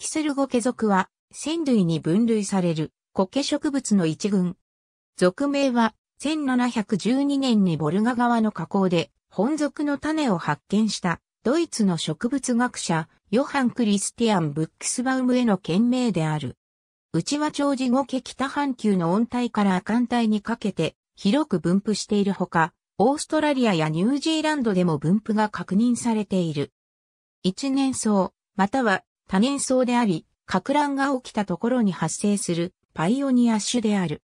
キセルゴケ属は、仙類に分類される、苔植物の一群。属名は、1712年にボルガ川の河口で、本属の種を発見した、ドイツの植物学者、ヨハン・クリスティアン・ブックスバウムへの件名である。内輪長寿ゴケ北半球の温帯から亜寒帯にかけて、広く分布しているほか、オーストラリアやニュージーランドでも分布が確認されている。一年草、または多年草であり、格乱が起きたところに発生するパイオニア種である。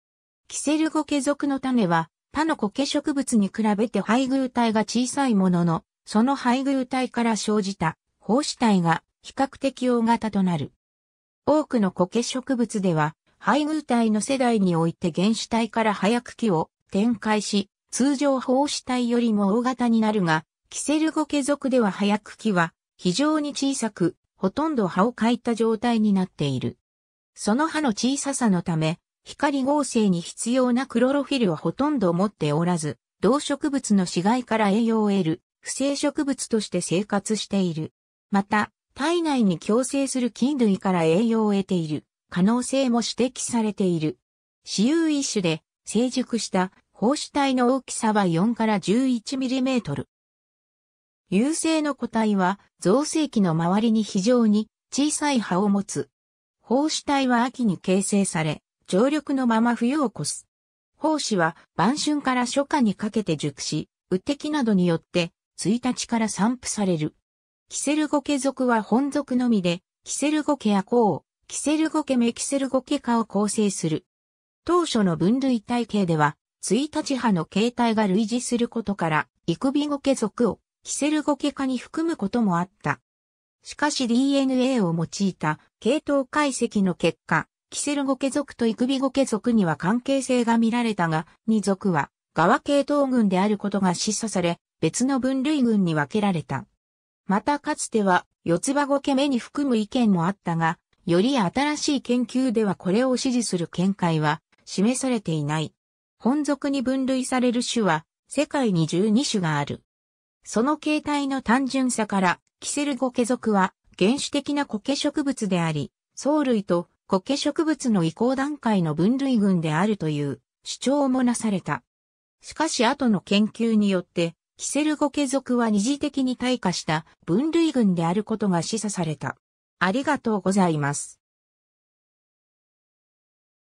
キセルゴケ属の種は他の苔植物に比べて配偶体が小さいものの、その配偶体から生じた胞子体が比較的大型となる。多くの苔植物では、配偶体の世代において原子体から早く木を展開し、通常胞子体よりも大型になるが、キセルゴケ属では早く木は非常に小さく、ほとんど葉を欠いた状態になっている。その葉の小ささのため、光合成に必要なクロロフィルはほとんど持っておらず、動植物の死骸から栄養を得る、不正植物として生活している。また、体内に共生する菌類から栄養を得ている可能性も指摘されている。私有一種で成熟した胞子体の大きさは4から1 1トル。有性の個体は造成期の周りに非常に小さい葉を持つ。胞子体は秋に形成され、常緑のまま冬を越す。胞子は晩春から初夏にかけて熟し、雨滴などによって1日から散布される。キセルゴケ属は本属のみで、キセルゴケやコウ、キセルゴケメキセルゴケ科を構成する。当初の分類体系では、1日派の形態が類似することから、イクビゴケ属をキセルゴケ科に含むこともあった。しかし DNA を用いた系統解析の結果、キセルゴケ族とイクビゴケ族には関係性が見られたが、2族は側系統群であることが示唆され、別の分類群に分けられた。またかつては四つ葉ゴケ目に含む意見もあったが、より新しい研究ではこれを支持する見解は示されていない。本属に分類される種は世界に12種がある。その形態の単純さから、キセルゴケ属は原始的な苔植物であり、藻類と苔植物の移行段階の分類群であるという主張もなされた。しかし後の研究によって、キセルゴケ属は二次的に退化した分類群であることが示唆された。ありがとうございます。